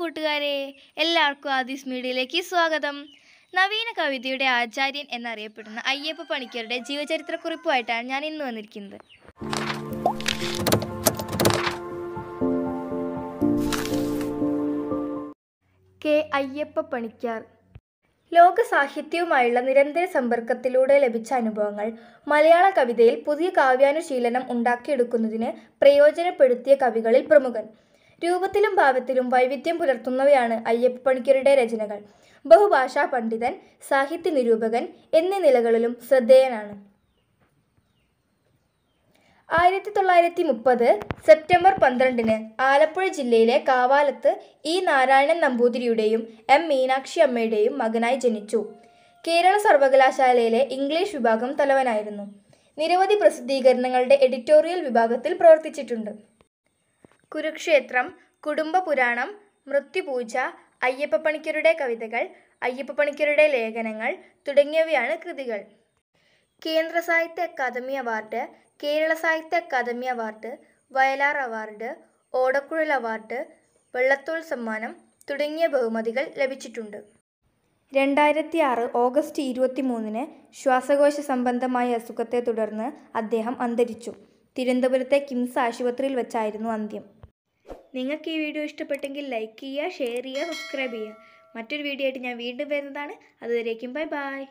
കൂട്ടുകാരെ എല്ലാവർക്കും ആദിസ് മീഡിയയിലേക്ക് സ്വാഗതം നവീന കവിതയുടെ ആചാര്യൻ എന്നറിയപ്പെടുന്ന അയ്യപ്പ പണിക്കരുടെ ജീവചരിത്രക്കുറിപ്പുമായിട്ടാണ് ഞാൻ ഇന്ന് വന്നിരിക്കുന്നത് കെ അയ്യപ്പ പണിക്കാർ ലോക സാഹിത്യവുമായുള്ള നിരന്തര സമ്പർക്കത്തിലൂടെ ലഭിച്ച അനുഭവങ്ങൾ മലയാള കവിതയിൽ പുതിയ കാവ്യാനുശീലനം ഉണ്ടാക്കിയെടുക്കുന്നതിന് പ്രയോജനപ്പെടുത്തിയ കവികളിൽ പ്രമുഖൻ രൂപത്തിലും ഭാവത്തിലും വൈവിധ്യം പുലർത്തുന്നവയാണ് അയ്യപ്പ പണിക്കരുടെ രചനകൾ ബഹുഭാഷാ പണ്ഡിതൻ സാഹിത്യ നിരൂപകൻ എന്നീ നിലകളിലും ശ്രദ്ധേയനാണ് ആയിരത്തി തൊള്ളായിരത്തി മുപ്പത് സെപ്റ്റംബർ പന്ത്രണ്ടിന് ആലപ്പുഴ ജില്ലയിലെ കാവാലത്ത് ഇ നാരായണൻ നമ്പൂതിരിയുടെയും എം മീനാക്ഷി അമ്മയുടെയും മകനായി ജനിച്ചു കേരള സർവകലാശാലയിലെ ഇംഗ്ലീഷ് വിഭാഗം തലവനായിരുന്നു നിരവധി പ്രസിദ്ധീകരണങ്ങളുടെ എഡിറ്റോറിയൽ വിഭാഗത്തിൽ പ്രവർത്തിച്ചിട്ടുണ്ട് കുരുക്ഷേത്രം കുടുംബപുരാണം മൃത്യുപൂജ പണിക്കരുടെ കവിതകൾ പണിക്കരുടെ ലേഖനങ്ങൾ തുടങ്ങിയവയാണ് കൃതികൾ കേന്ദ്ര സാഹിത്യ academy award Kerala Sahitya academy award Vayalar award Odakkuzhal award Vallathol സമ്മാനം തുടങ്ങിയ ബഹുമതികൾ ലഭിച്ചിട്ടുണ്ട് രണ്ടായിരത്തി ആറ് ഓഗസ്റ്റ് ഇരുപത്തി മൂന്നിന് ശ്വാസകോശ സംബന്ധമായ അസുഖത്തെ തുടർന്ന് അദ്ദേഹം അന്തരിച്ചു തിരുവനന്തപുരത്തെ കിംസ് ആശുപത്രിയിൽ വെച്ചായിരുന്നു അന്ത്യം നിങ്ങൾക്ക് ഈ വീഡിയോ ഇഷ്ടപ്പെട്ടെങ്കിൽ ലൈക്ക് ചെയ്യുക ഷെയർ ചെയ്യുക സബ്സ്ക്രൈബ് ചെയ്യുക മറ്റൊരു വീഡിയോ ആയിട്ട് ഞാൻ വീണ്ടും വരുന്നതാണ് അതുവരേക്കും ബൈ ബൈ